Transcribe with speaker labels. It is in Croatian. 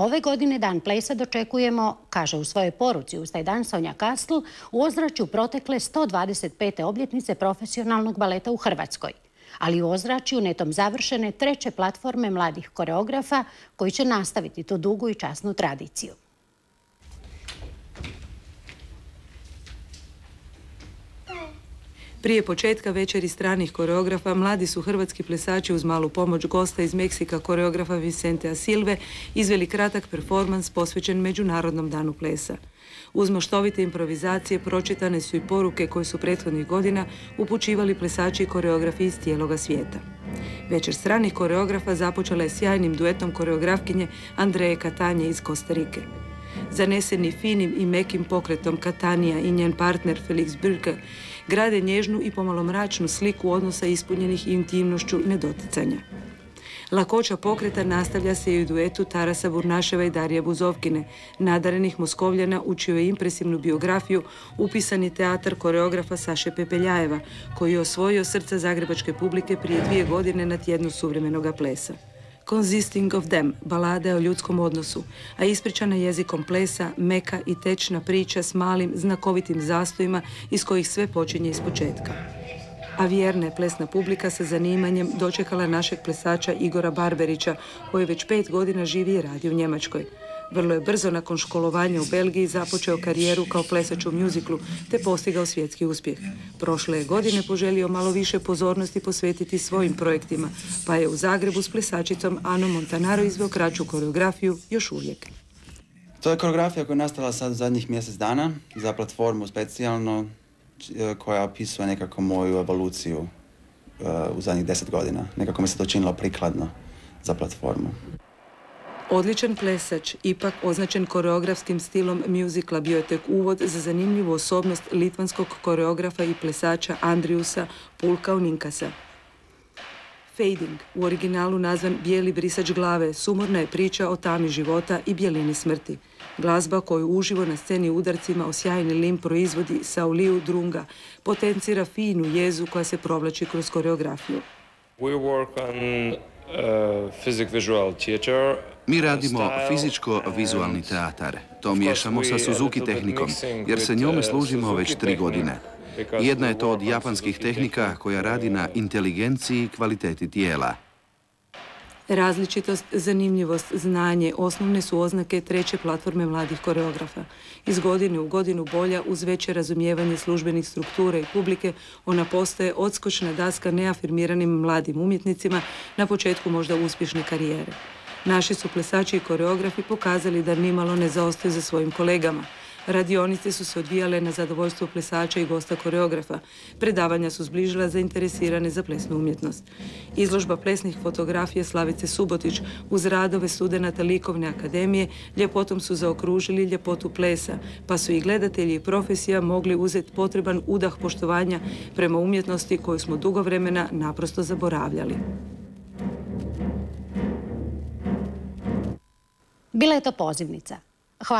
Speaker 1: Ove godine dan plesa dočekujemo, kaže u svojoj poruci uz taj dan Sonja Kastl, u ozračju protekle 125. obljetnice profesionalnog baleta u Hrvatskoj ali u ozračju netom završene treće platforme mladih koreografa koji će nastaviti tu dugu i časnu tradiciju. Prije početka večeri stranih koreografa, mladi su hrvatski plesači uz malu pomoć gosta iz Meksika koreografa Vicentea Silve izveli kratak performans posvećen Međunarodnom danu plesa. Uz moštovite improvizacije pročitane su i poruke koje su prethodnih godina upućivali plesači i koreografi iz cijeloga svijeta. Večer stranih koreografa započela je sjajnim duetom koreografkinje Andreje Katanje iz Kostarike zaneseni finim i mekim pokretom Katanija i njen partner Felix Birke, grade nježnu i pomalo mračnu sliku odnosa ispunjenih intimnošću nedoticanja. Lakoća pokreta nastavlja se i u duetu Tarasa Burnaševa i Darija Buzovkine, nadarenih Moskovljana učio je impresivnu biografiju upisani teatar koreografa Saše Pepeljajeva, koji je osvojio srca zagrebačke publike prije dvije godine na tjednu suvremenoga plesa. Consisting of Them, balade o ljudskom odnosu, a ispričana jezikom plesa, meka i tečna priča s malim, znakovitim zastojima iz kojih sve počinje iz početka. A vjerna je plesna publika sa zanimanjem dočekala našeg plesača Igora Barberića, koji već pet godina živi i radi u Njemačkoj. Vrlo je brzo nakon školovanja u Belgiji započeo karijeru kao plesač u mjuziklu te postigao svjetski uspjeh. Prošle je godine poželio malo više pozornosti posvetiti svojim projektima, pa je u Zagrebu s plesačicom Anom Montanaro izveo kraću koreografiju još uvijek. To je koreografija koja je nastala sad zadnjih mjesec dana za platformu specijalno e, koja opisuje nekako moju evoluciju e, u zadnjih deset godina. Nekako mi se to činilo prikladno za platformu. Odličan plesač, ipak označen koreografskim stilom mjuzikla bio je tek uvod za zanimljivu osobnost litvanskog koreografa i plesača Andriusa Uninkasa. Fading, u originalu nazvan Bijeli brisač glave, sumorna je priča o tami života i bijelini smrti. Glazba koju uživo na sceni udarcima sjajni lim proizvodi Sauliju Drunga, potencira finu jezu koja se provlači kroz koreografiju. Mi radimo fizičko-vizualni teatar. To miješamo sa Suzuki tehnikom, jer se njome uh, služimo već tri godine. Jedna je to od japanskih tehnika koja radi na inteligenciji i kvaliteti tijela. Različitost, zanimljivost, znanje osnovne su oznake treće platforme mladih koreografa. Iz godine u godinu bolja uz veće razumijevanje službenih struktura i publike ona postaje odskočna daska neafirmiranim mladim umjetnicima na početku možda uspješne karijere. Naši su plesači i koreografi pokazali da nimalo ne zaostaju za svojim kolegama. Radionice su se odvijale na zadovoljstvo plesača i gosta koreografa. Predavanja su zbližila zainteresirane za plesnu umjetnost. Izložba plesnih fotografija Slavice Subotić uz radove studenata Likovne akademije ljepotom su zaokružili ljepotu plesa, pa su i gledatelji i profesija mogli uzeti potreban udah poštovanja prema umjetnosti koju smo dugo vremena naprosto zaboravljali. Bila je to pozivnica. Hvala.